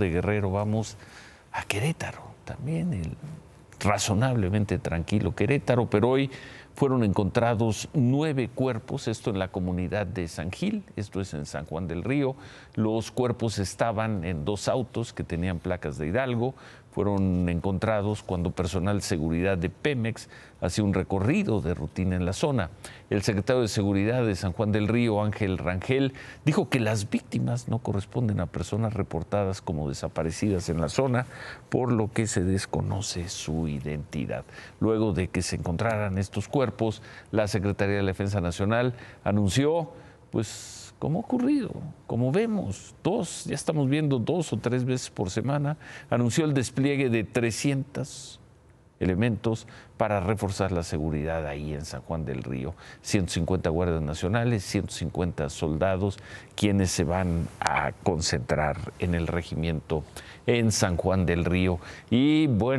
de Guerrero, vamos a Querétaro, también el razonablemente tranquilo Querétaro, pero hoy fueron encontrados nueve cuerpos, esto en la comunidad de San Gil, esto es en San Juan del Río. Los cuerpos estaban en dos autos que tenían placas de Hidalgo, fueron encontrados cuando personal de seguridad de Pemex hacía un recorrido de rutina en la zona. El secretario de Seguridad de San Juan del Río, Ángel Rangel, dijo que las víctimas no corresponden a personas reportadas como desaparecidas en la zona, por lo que se desconoce su identidad. Luego de que se encontraran estos cuerpos, la Secretaría de Defensa Nacional anunció, pues, como ha ocurrido, como vemos, dos, ya estamos viendo dos o tres veces por semana, anunció el despliegue de 300 elementos para reforzar la seguridad ahí en San Juan del Río. 150 guardias nacionales, 150 soldados, quienes se van a concentrar en el regimiento en San Juan del Río. Y bueno,